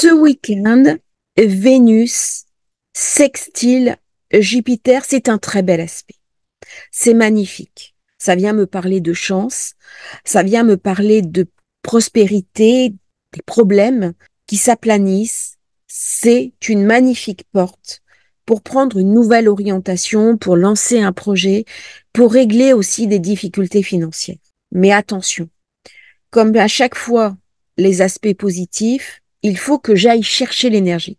Ce week-end, Vénus sextile Jupiter, c'est un très bel aspect. C'est magnifique. Ça vient me parler de chance, ça vient me parler de prospérité, des problèmes qui s'aplanissent. C'est une magnifique porte pour prendre une nouvelle orientation, pour lancer un projet, pour régler aussi des difficultés financières. Mais attention, comme à chaque fois les aspects positifs, il faut que j'aille chercher l'énergie.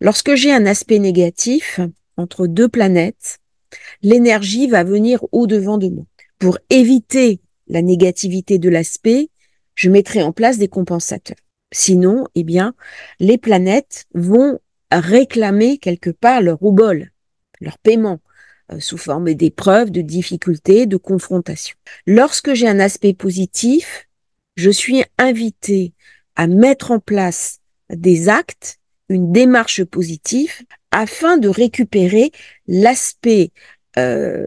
Lorsque j'ai un aspect négatif entre deux planètes, l'énergie va venir au-devant de moi. Pour éviter la négativité de l'aspect, je mettrai en place des compensateurs. Sinon, eh bien, les planètes vont réclamer quelque part leur bol, leur paiement, euh, sous forme d'épreuves, de difficultés, de confrontations. Lorsque j'ai un aspect positif, je suis invité à mettre en place des actes, une démarche positive, afin de récupérer l'aspect euh,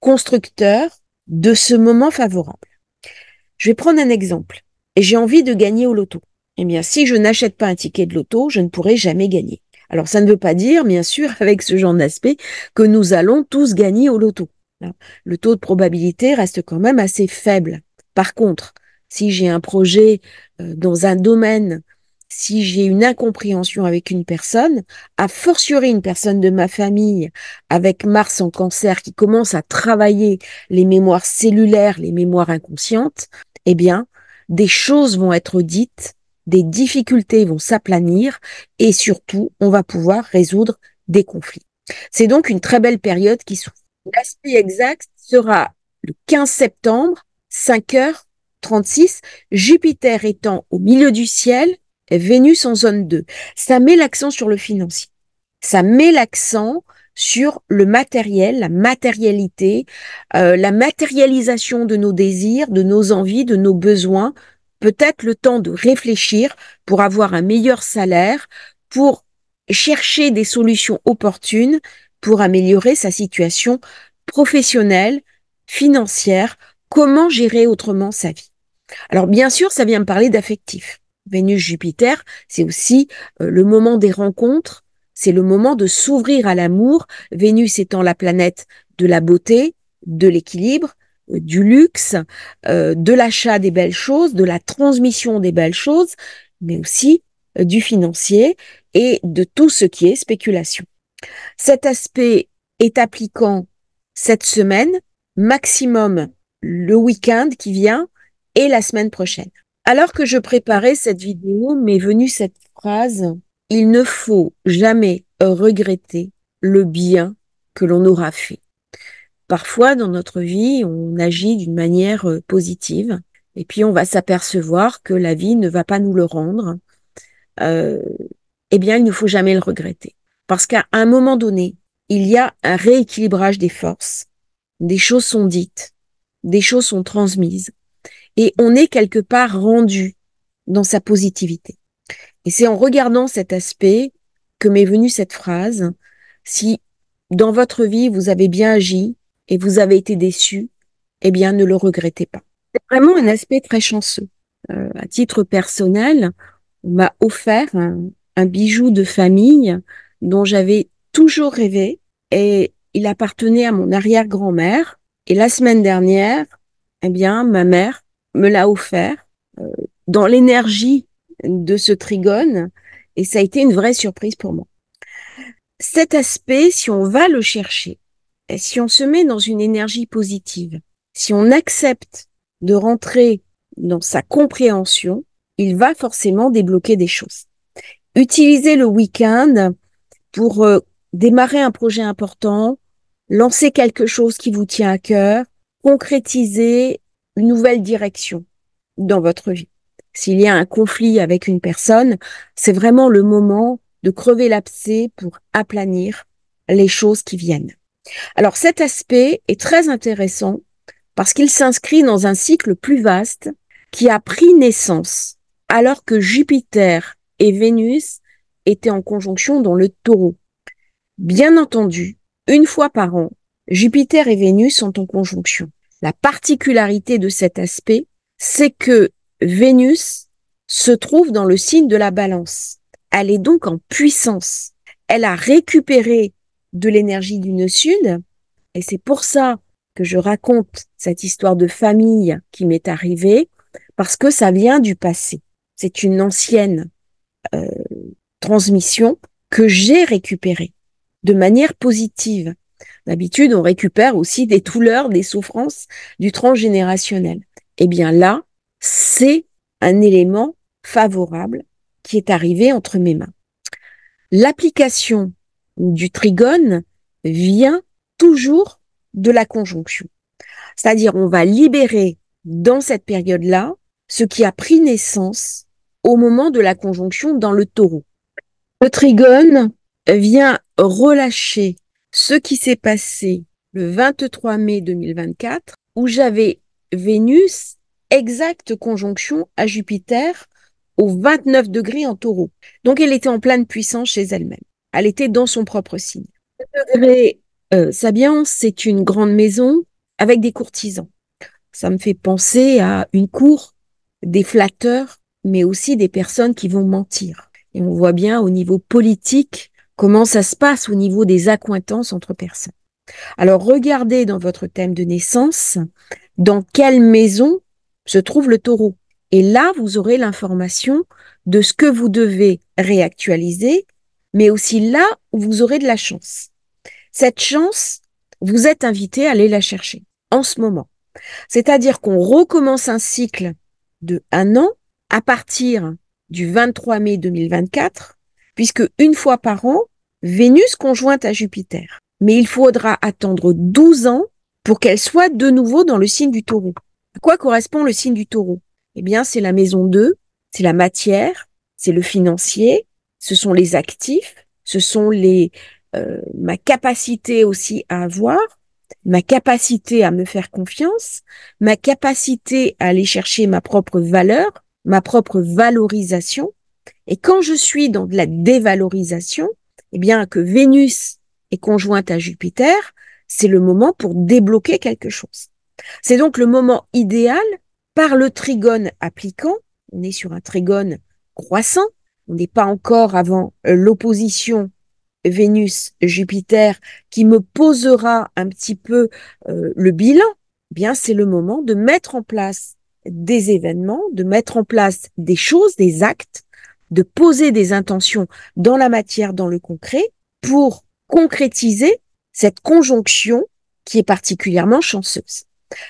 constructeur de ce moment favorable. Je vais prendre un exemple. J'ai envie de gagner au loto. Eh bien, si je n'achète pas un ticket de loto, je ne pourrai jamais gagner. Alors, ça ne veut pas dire, bien sûr, avec ce genre d'aspect, que nous allons tous gagner au loto. Le taux de probabilité reste quand même assez faible. Par contre, si j'ai un projet euh, dans un domaine, si j'ai une incompréhension avec une personne, à fortiori une personne de ma famille avec Mars en cancer qui commence à travailler les mémoires cellulaires, les mémoires inconscientes, eh bien, des choses vont être dites, des difficultés vont s'aplanir et surtout, on va pouvoir résoudre des conflits. C'est donc une très belle période qui s'ouvre. L'aspect exact sera le 15 septembre, 5 heures 36, Jupiter étant au milieu du ciel, Vénus en zone 2. Ça met l'accent sur le financier. Ça met l'accent sur le matériel, la matérialité, euh, la matérialisation de nos désirs, de nos envies, de nos besoins. Peut-être le temps de réfléchir pour avoir un meilleur salaire, pour chercher des solutions opportunes pour améliorer sa situation professionnelle, financière, comment gérer autrement sa vie. Alors bien sûr, ça vient me parler d'affectif. Vénus-Jupiter, c'est aussi euh, le moment des rencontres, c'est le moment de s'ouvrir à l'amour, Vénus étant la planète de la beauté, de l'équilibre, euh, du luxe, euh, de l'achat des belles choses, de la transmission des belles choses, mais aussi du financier et de tout ce qui est spéculation. Cet aspect est appliquant cette semaine, maximum le week-end qui vient, et la semaine prochaine. Alors que je préparais cette vidéo, m'est venue cette phrase, il ne faut jamais regretter le bien que l'on aura fait. Parfois, dans notre vie, on agit d'une manière euh, positive et puis on va s'apercevoir que la vie ne va pas nous le rendre. Euh, eh bien, il ne faut jamais le regretter. Parce qu'à un moment donné, il y a un rééquilibrage des forces. Des choses sont dites, des choses sont transmises, et on est quelque part rendu dans sa positivité. Et c'est en regardant cet aspect que m'est venue cette phrase, si dans votre vie vous avez bien agi et vous avez été déçu, eh bien ne le regrettez pas. C'est vraiment un aspect très chanceux. Euh, à titre personnel, on m'a offert un bijou de famille dont j'avais toujours rêvé et il appartenait à mon arrière-grand-mère. Et la semaine dernière, eh bien, ma mère me l'a offert euh, dans l'énergie de ce trigone et ça a été une vraie surprise pour moi. Cet aspect, si on va le chercher, si on se met dans une énergie positive, si on accepte de rentrer dans sa compréhension, il va forcément débloquer des choses. Utiliser le week-end pour euh, démarrer un projet important, lancer quelque chose qui vous tient à cœur, concrétiser une nouvelle direction dans votre vie. S'il y a un conflit avec une personne, c'est vraiment le moment de crever l'abcès pour aplanir les choses qui viennent. Alors cet aspect est très intéressant parce qu'il s'inscrit dans un cycle plus vaste qui a pris naissance alors que Jupiter et Vénus étaient en conjonction dans le taureau. Bien entendu, une fois par an, Jupiter et Vénus sont en conjonction. La particularité de cet aspect, c'est que Vénus se trouve dans le signe de la balance. Elle est donc en puissance. Elle a récupéré de l'énergie du nœud sud, et c'est pour ça que je raconte cette histoire de famille qui m'est arrivée, parce que ça vient du passé. C'est une ancienne euh, transmission que j'ai récupérée de manière positive. D'habitude, on récupère aussi des douleurs, des souffrances du transgénérationnel. Eh bien là, c'est un élément favorable qui est arrivé entre mes mains. L'application du trigone vient toujours de la conjonction. C'est-à-dire, on va libérer dans cette période-là ce qui a pris naissance au moment de la conjonction dans le taureau. Le trigone vient relâcher ce qui s'est passé le 23 mai 2024, où j'avais Vénus exacte conjonction à Jupiter au 29 degrés en taureau. Donc elle était en pleine puissance chez elle-même. Elle était dans son propre signe. mais' euh, degré c'est une grande maison avec des courtisans. Ça me fait penser à une cour, des flatteurs, mais aussi des personnes qui vont mentir. Et on voit bien au niveau politique Comment ça se passe au niveau des accointances entre personnes Alors regardez dans votre thème de naissance dans quelle maison se trouve le taureau. Et là, vous aurez l'information de ce que vous devez réactualiser, mais aussi là où vous aurez de la chance. Cette chance, vous êtes invité à aller la chercher en ce moment. C'est-à-dire qu'on recommence un cycle de un an à partir du 23 mai 2024 puisque une fois par an, Vénus conjointe à Jupiter. Mais il faudra attendre 12 ans pour qu'elle soit de nouveau dans le signe du taureau. À quoi correspond le signe du taureau Eh bien, c'est la maison 2, c'est la matière, c'est le financier, ce sont les actifs, ce sont les euh, ma capacité aussi à avoir, ma capacité à me faire confiance, ma capacité à aller chercher ma propre valeur, ma propre valorisation, et quand je suis dans de la dévalorisation, eh bien que Vénus est conjointe à Jupiter, c'est le moment pour débloquer quelque chose. C'est donc le moment idéal par le trigone appliquant. On est sur un trigone croissant. On n'est pas encore avant l'opposition Vénus-Jupiter qui me posera un petit peu euh, le bilan. Eh bien, c'est le moment de mettre en place des événements, de mettre en place des choses, des actes de poser des intentions dans la matière, dans le concret, pour concrétiser cette conjonction qui est particulièrement chanceuse.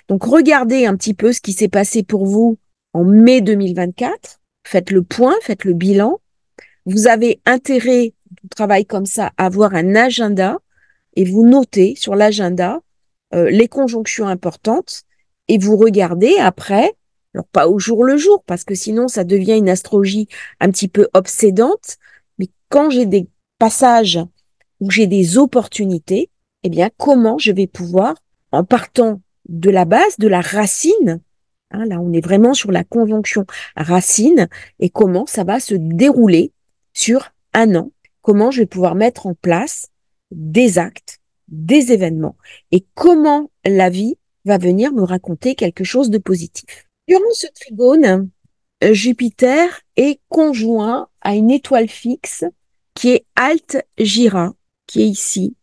Donc regardez un petit peu ce qui s'est passé pour vous en mai 2024, faites le point, faites le bilan. Vous avez intérêt, vous travaillez comme ça, à avoir un agenda et vous notez sur l'agenda euh, les conjonctions importantes et vous regardez après alors pas au jour le jour, parce que sinon ça devient une astrologie un petit peu obsédante, mais quand j'ai des passages où j'ai des opportunités, eh bien comment je vais pouvoir, en partant de la base, de la racine, hein, là on est vraiment sur la conjonction racine, et comment ça va se dérouler sur un an, comment je vais pouvoir mettre en place des actes, des événements, et comment la vie va venir me raconter quelque chose de positif. Durant ce trigone, euh, Jupiter est conjoint à une étoile fixe qui est Alt Gira, qui est ici,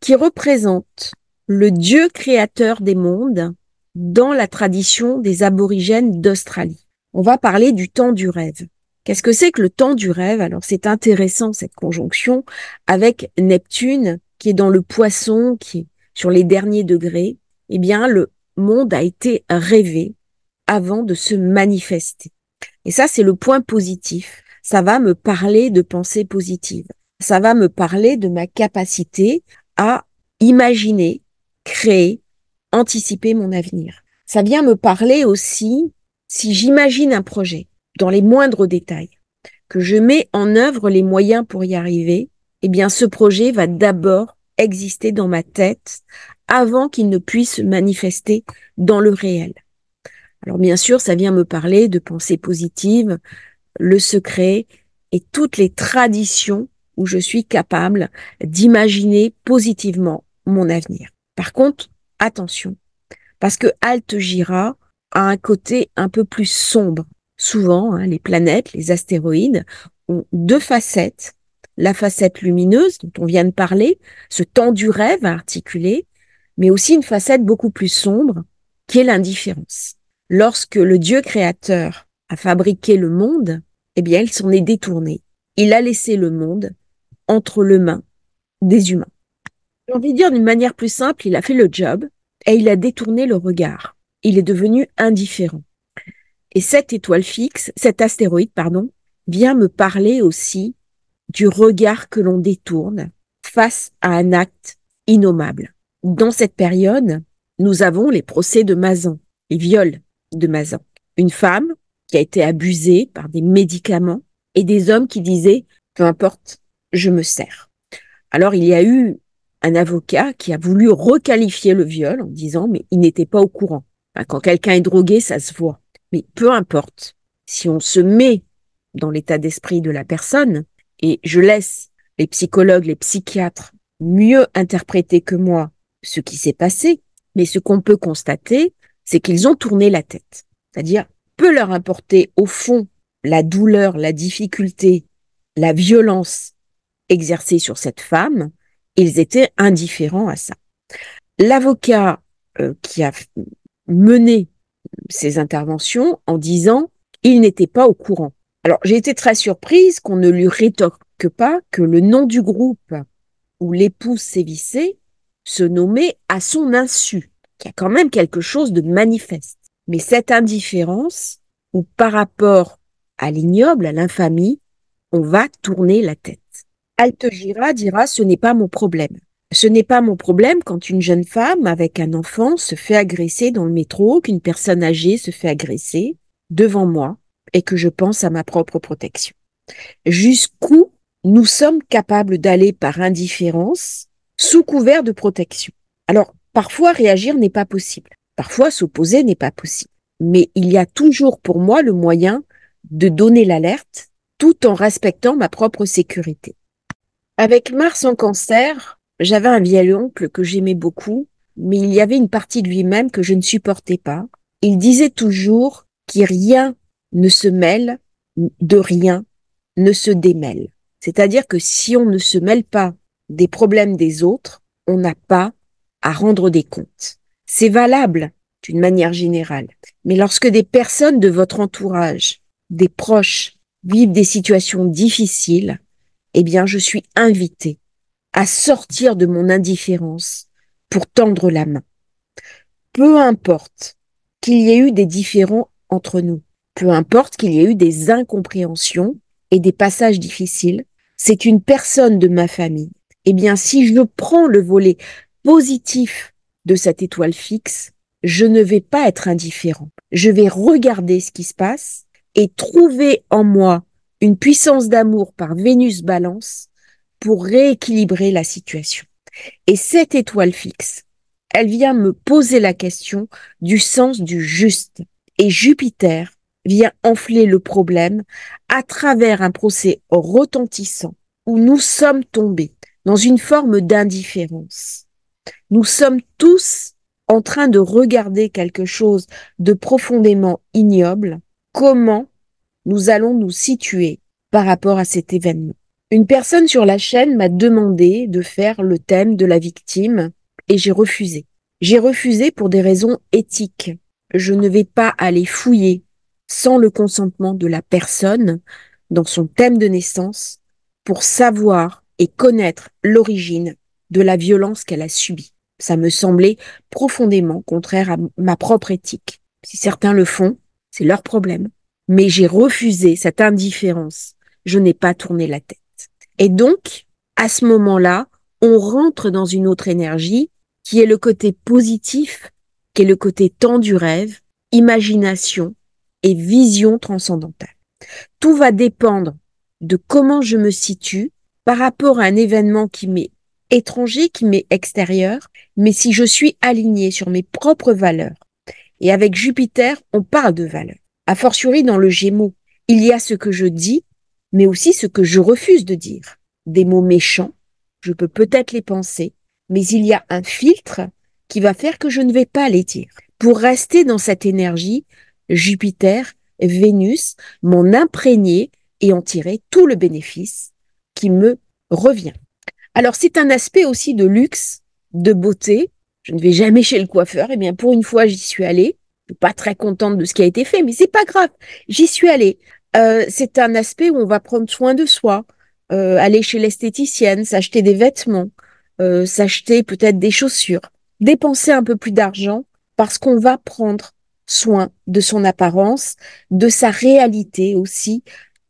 qui représente le dieu créateur des mondes dans la tradition des aborigènes d'Australie. On va parler du temps du rêve. Qu'est-ce que c'est que le temps du rêve Alors c'est intéressant cette conjonction avec Neptune qui est dans le poisson, qui est sur les derniers degrés. Eh bien, le monde a été rêvé avant de se manifester. Et ça, c'est le point positif. Ça va me parler de pensée positive. Ça va me parler de ma capacité à imaginer, créer, anticiper mon avenir. Ça vient me parler aussi si j'imagine un projet dans les moindres détails, que je mets en œuvre les moyens pour y arriver, eh bien, ce projet va d'abord exister dans ma tête avant qu'il ne puisse se manifester dans le réel. Alors bien sûr, ça vient me parler de pensée positive, le secret et toutes les traditions où je suis capable d'imaginer positivement mon avenir. Par contre, attention, parce que Alt a un côté un peu plus sombre. Souvent, hein, les planètes, les astéroïdes ont deux facettes. La facette lumineuse dont on vient de parler, ce temps du rêve à articuler, mais aussi une facette beaucoup plus sombre qui est l'indifférence lorsque le Dieu créateur a fabriqué le monde, eh bien, il s'en est détourné. Il a laissé le monde entre les mains des humains. J'ai envie de dire d'une manière plus simple, il a fait le job et il a détourné le regard. Il est devenu indifférent. Et cette étoile fixe, cet astéroïde, pardon, vient me parler aussi du regard que l'on détourne face à un acte innommable. Dans cette période, nous avons les procès de Mazan, les viols de Mazan. Une femme qui a été abusée par des médicaments et des hommes qui disaient peu importe, je me sers. Alors il y a eu un avocat qui a voulu requalifier le viol en disant mais il n'était pas au courant. quand quelqu'un est drogué, ça se voit. Mais peu importe, si on se met dans l'état d'esprit de la personne, et je laisse les psychologues, les psychiatres mieux interpréter que moi ce qui s'est passé, mais ce qu'on peut constater, c'est qu'ils ont tourné la tête. C'est-à-dire, peu leur importait au fond la douleur, la difficulté, la violence exercée sur cette femme, ils étaient indifférents à ça. L'avocat euh, qui a mené ces interventions en disant il n'était pas au courant. Alors j'ai été très surprise qu'on ne lui rétorque pas que le nom du groupe où l'épouse sévissait se nommait à son insu. Il y a quand même quelque chose de manifeste. Mais cette indifférence, ou par rapport à l'ignoble, à l'infamie, on va tourner la tête. Altegira dira ce n'est pas mon problème. Ce n'est pas mon problème quand une jeune femme avec un enfant se fait agresser dans le métro, qu'une personne âgée se fait agresser devant moi et que je pense à ma propre protection. Jusqu'où nous sommes capables d'aller par indifférence sous couvert de protection. Alors, Parfois, réagir n'est pas possible. Parfois, s'opposer n'est pas possible. Mais il y a toujours pour moi le moyen de donner l'alerte tout en respectant ma propre sécurité. Avec Mars en cancer, j'avais un vieil oncle que j'aimais beaucoup, mais il y avait une partie de lui-même que je ne supportais pas. Il disait toujours qu'il rien ne se mêle de rien, ne se démêle. C'est-à-dire que si on ne se mêle pas des problèmes des autres, on n'a pas à rendre des comptes. C'est valable d'une manière générale. Mais lorsque des personnes de votre entourage, des proches, vivent des situations difficiles, eh bien, je suis invitée à sortir de mon indifférence pour tendre la main. Peu importe qu'il y ait eu des différends entre nous, peu importe qu'il y ait eu des incompréhensions et des passages difficiles, c'est une personne de ma famille. Eh bien, si je prends le volet positif de cette étoile fixe, je ne vais pas être indifférent. Je vais regarder ce qui se passe et trouver en moi une puissance d'amour par Vénus Balance pour rééquilibrer la situation. Et cette étoile fixe, elle vient me poser la question du sens du juste. Et Jupiter vient enfler le problème à travers un procès retentissant où nous sommes tombés dans une forme d'indifférence. Nous sommes tous en train de regarder quelque chose de profondément ignoble. Comment nous allons nous situer par rapport à cet événement Une personne sur la chaîne m'a demandé de faire le thème de la victime et j'ai refusé. J'ai refusé pour des raisons éthiques. Je ne vais pas aller fouiller sans le consentement de la personne dans son thème de naissance pour savoir et connaître l'origine de la violence qu'elle a subie. Ça me semblait profondément contraire à ma propre éthique. Si certains le font, c'est leur problème. Mais j'ai refusé cette indifférence. Je n'ai pas tourné la tête. Et donc, à ce moment-là, on rentre dans une autre énergie qui est le côté positif, qui est le côté temps du rêve, imagination et vision transcendantale. Tout va dépendre de comment je me situe par rapport à un événement qui m'est étranger qui m'est extérieur, mais si je suis aligné sur mes propres valeurs. Et avec Jupiter, on parle de valeurs. A fortiori dans le Gémeaux, il y a ce que je dis, mais aussi ce que je refuse de dire. Des mots méchants, je peux peut-être les penser, mais il y a un filtre qui va faire que je ne vais pas les dire. Pour rester dans cette énergie, Jupiter, Vénus, m'en imprégner et en tiré tout le bénéfice qui me revient. Alors c'est un aspect aussi de luxe, de beauté. Je ne vais jamais chez le coiffeur. Eh bien, pour une fois, j'y suis allée. Je suis pas très contente de ce qui a été fait, mais c'est pas grave. J'y suis allée. Euh, c'est un aspect où on va prendre soin de soi, euh, aller chez l'esthéticienne, s'acheter des vêtements, euh, s'acheter peut-être des chaussures, dépenser un peu plus d'argent parce qu'on va prendre soin de son apparence, de sa réalité aussi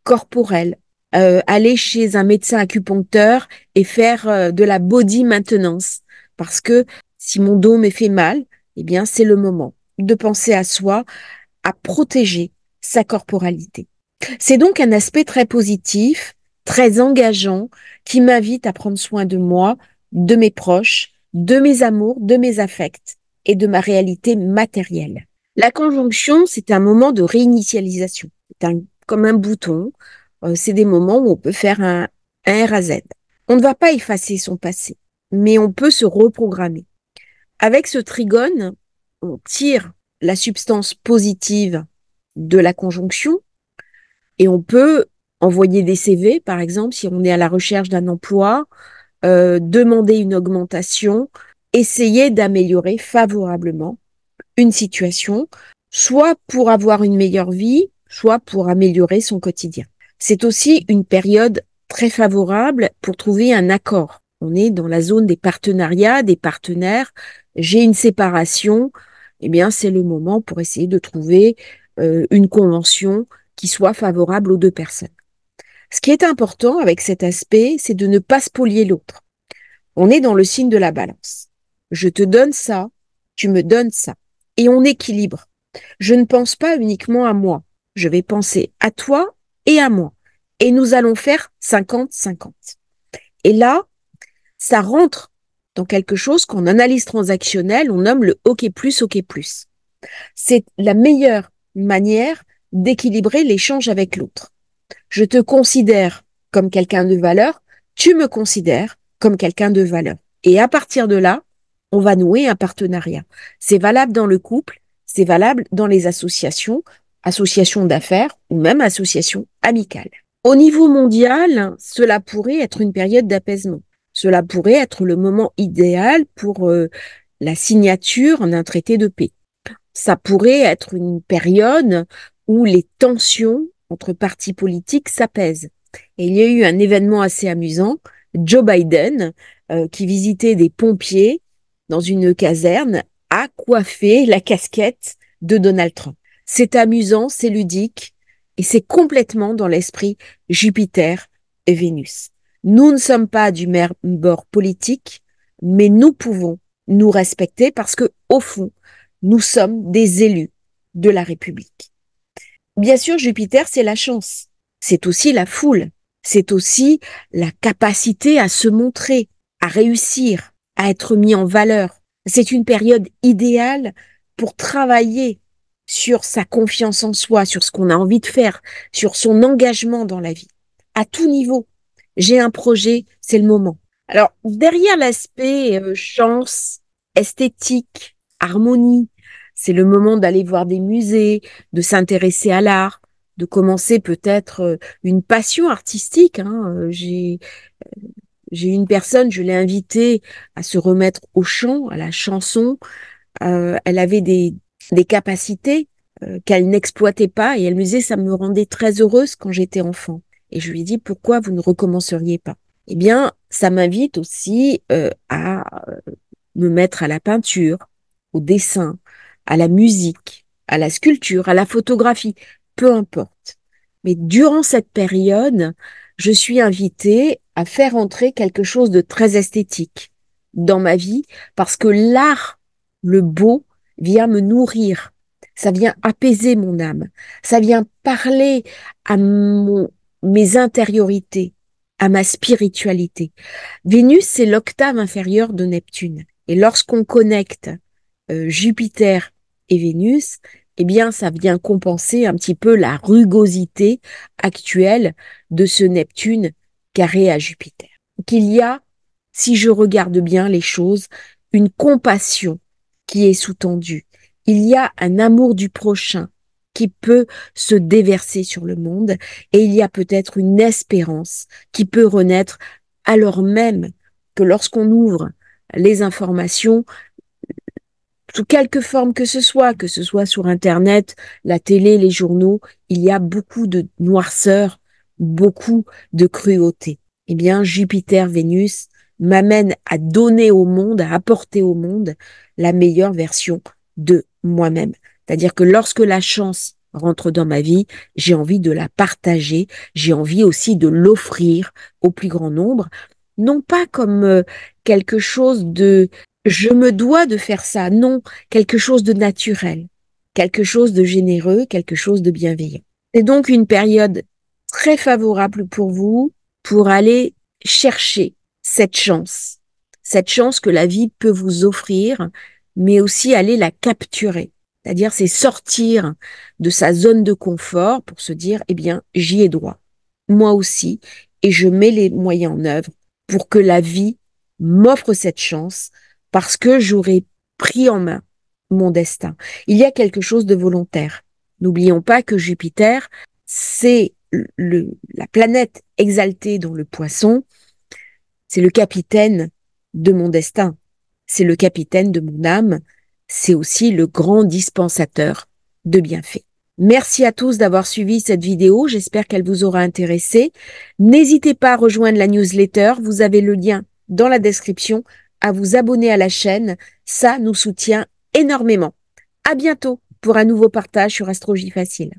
corporelle, euh, aller chez un médecin acupuncteur et faire euh, de la body maintenance. Parce que si mon dos me fait mal, eh bien, c'est le moment de penser à soi, à protéger sa corporalité. C'est donc un aspect très positif, très engageant, qui m'invite à prendre soin de moi, de mes proches, de mes amours, de mes affects et de ma réalité matérielle. La conjonction, c'est un moment de réinitialisation. C'est comme un bouton euh, c'est des moments où on peut faire un, R à Z. On ne va pas effacer son passé, mais on peut se reprogrammer. Avec ce trigone, on tire la substance positive de la conjonction et on peut envoyer des CV, par exemple, si on est à la recherche d'un emploi, euh, demander une augmentation, essayer d'améliorer favorablement une situation, soit pour avoir une meilleure vie, soit pour améliorer son quotidien. C'est aussi une période très favorable pour trouver un accord. On est dans la zone des partenariats, des partenaires. J'ai une séparation, eh bien c'est le moment pour essayer de trouver euh, une convention qui soit favorable aux deux personnes. Ce qui est important avec cet aspect, c'est de ne pas spolier l'autre. On est dans le signe de la balance. Je te donne ça, tu me donnes ça. Et on équilibre. Je ne pense pas uniquement à moi. Je vais penser à toi et à moi. Et nous allons faire 50-50. Et là, ça rentre dans quelque chose qu'en analyse transactionnelle, on nomme le OK plus, OK plus. C'est la meilleure manière d'équilibrer l'échange avec l'autre. Je te considère comme quelqu'un de valeur, tu me considères comme quelqu'un de valeur. Et à partir de là, on va nouer un partenariat. C'est valable dans le couple, c'est valable dans les associations, association d'affaires ou même association amicale. Au niveau mondial, cela pourrait être une période d'apaisement. Cela pourrait être le moment idéal pour euh, la signature d'un traité de paix. Ça pourrait être une période où les tensions entre partis politiques s'apaisent. Et il y a eu un événement assez amusant, Joe Biden, euh, qui visitait des pompiers dans une caserne, a coiffé la casquette de Donald Trump c'est amusant, c'est ludique, et c'est complètement dans l'esprit Jupiter et Vénus. Nous ne sommes pas du même bord politique, mais nous pouvons nous respecter parce que, au fond, nous sommes des élus de la République. Bien sûr, Jupiter, c'est la chance. C'est aussi la foule. C'est aussi la capacité à se montrer, à réussir, à être mis en valeur. C'est une période idéale pour travailler sur sa confiance en soi, sur ce qu'on a envie de faire, sur son engagement dans la vie, à tout niveau. J'ai un projet, c'est le moment. Alors, derrière l'aspect euh, chance, esthétique, harmonie, c'est le moment d'aller voir des musées, de s'intéresser à l'art, de commencer peut-être euh, une passion artistique. Hein. Euh, j'ai j'ai une personne, je l'ai invitée à se remettre au chant, à la chanson. elle avait des, des capacités euh, qu'elle n'exploitait pas et elle me disait ça me rendait très heureuse quand j'étais enfant. Et je lui ai dit pourquoi vous ne recommenceriez pas Eh bien, ça m'invite aussi euh, à euh, me mettre à la peinture, au dessin, à la musique, à la sculpture, à la photographie, peu importe. Mais durant cette période, je suis invitée à faire entrer quelque chose de très esthétique dans ma vie parce que l'art, le beau, vient me nourrir, ça vient apaiser mon âme, ça vient parler à mon, mes intériorités, à ma spiritualité. Vénus, c'est l'octave inférieure de Neptune. Et lorsqu'on connecte euh, Jupiter et Vénus, eh bien, ça vient compenser un petit peu la rugosité actuelle de ce Neptune carré à Jupiter. Qu'il y a, si je regarde bien les choses, une compassion qui est sous-tendu. Il y a un amour du prochain qui peut se déverser sur le monde et il y a peut-être une espérance qui peut renaître alors même que lorsqu'on ouvre les informations, sous quelque forme que ce soit, que ce soit sur Internet, la télé, les journaux, il y a beaucoup de noirceur, beaucoup de cruauté. Eh bien, Jupiter, Vénus, m'amène à donner au monde, à apporter au monde la meilleure version de moi-même. C'est-à-dire que lorsque la chance rentre dans ma vie, j'ai envie de la partager, j'ai envie aussi de l'offrir au plus grand nombre, non pas comme euh, quelque chose de je me dois de faire ça, non, quelque chose de naturel, quelque chose de généreux, quelque chose de bienveillant. C'est donc une période très favorable pour vous pour aller chercher cette chance, cette chance que la vie peut vous offrir, mais aussi aller la capturer. C'est-à-dire, c'est sortir de sa zone de confort pour se dire, eh bien, j'y ai droit. Moi aussi. Et je mets les moyens en œuvre pour que la vie m'offre cette chance parce que j'aurai pris en main mon destin. Il y a quelque chose de volontaire. N'oublions pas que Jupiter, c'est le, la planète exaltée dans le poisson c'est le capitaine de mon destin. C'est le capitaine de mon âme. C'est aussi le grand dispensateur de bienfaits. Merci à tous d'avoir suivi cette vidéo. J'espère qu'elle vous aura intéressé. N'hésitez pas à rejoindre la newsletter. Vous avez le lien dans la description à vous abonner à la chaîne. Ça nous soutient énormément. À bientôt pour un nouveau partage sur Astrologie Facile.